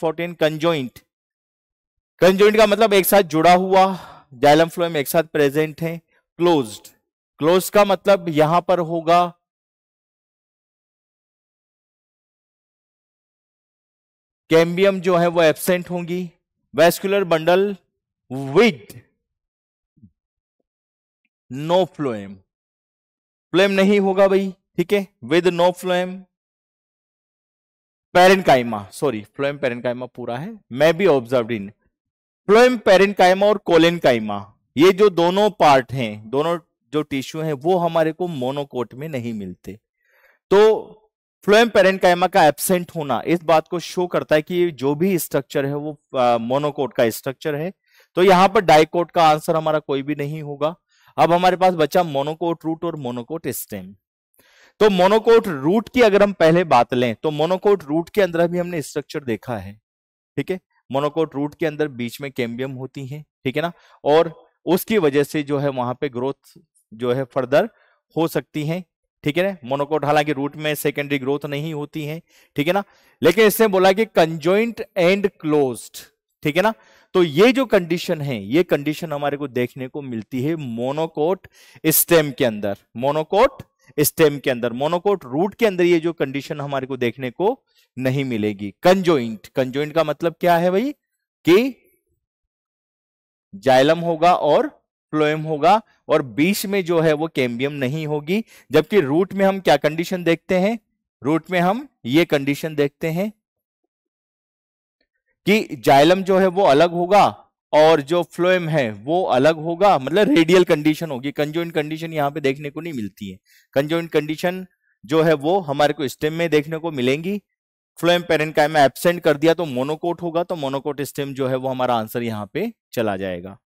fourteen कंजोइंट कंजोइंट का मतलब एक साथ जुड़ा हुआ जाइलम फ्लोएम एक साथ प्रेजेंट है क्लोज्ड क्लोज का मतलब यहां पर होगा कैम्बियम जो है वो एबसेंट होंगी vascular bundle with no phloem phloem नहीं होगा भाई ठीक है with no phloem parenchyma sorry phloem parenchyma पूरा है मैं भी ऑब्जर्व इन फ्लोएम पेरेंकाइमा और कोलेनकाइमा ये जो दोनों पार्ट हैं दोनों जो टिश्यू हैं वो हमारे को मोनोकोट में नहीं मिलते तो फ्लोएम पेरेंकाइमा का एब्सेंट होना इस बात को शो करता है कि जो भी स्ट्रक्चर है वो मोनोकोट का स्ट्रक्चर है तो यहाँ पर डाइकोट का आंसर हमारा कोई भी नहीं होगा अब हमारे पास बचा मोनोकोट रूट और मोनोकोट स्टेम तो मोनोकोट रूट की अगर हम पहले बात लें तो मोनोकोट रूट के अंदर भी हमने स्ट्रक्चर देखा है ठीक है मोनोकोट रूट के अंदर बीच में कैम्बियम होती है ठीक है ना और उसकी वजह से जो है वहां पे ग्रोथ जो है फर्दर हो सकती है ठीक है ना मोनोकोट हालांकि रूट में सेकेंडरी ग्रोथ नहीं होती है ठीक है ना लेकिन इसने बोला कि कंजॉइंट एंड क्लोज ठीक है ना तो ये जो कंडीशन है ये कंडीशन हमारे को देखने को मिलती है मोनोकोट स्टेम के अंदर मोनोकोट स्टेम के अंदर मोनोकोट रूट के अंदर ये जो कंडीशन हमारे को देखने को नहीं मिलेगी कंजोइंट कंजोइंट का मतलब क्या है भाई कि जाइलम होगा और फ्लोएम होगा और बीच में जो है वो कैम्बियम नहीं होगी जबकि रूट में हम क्या कंडीशन देखते हैं रूट में हम ये कंडीशन देखते हैं कि जाइलम जो है वो अलग होगा और जो फ्लोएम है वो अलग होगा मतलब रेडियल कंडीशन होगी कंजोइंट कंडीशन यहाँ पे देखने को नहीं मिलती है कंजोइंट कंडीशन जो है वो हमारे को स्टेम में देखने को मिलेंगी फ्लोएम पेरेंट में एबसेंट कर दिया तो मोनोकोट होगा तो मोनोकोट स्टेम जो है वो हमारा आंसर यहाँ पे चला जाएगा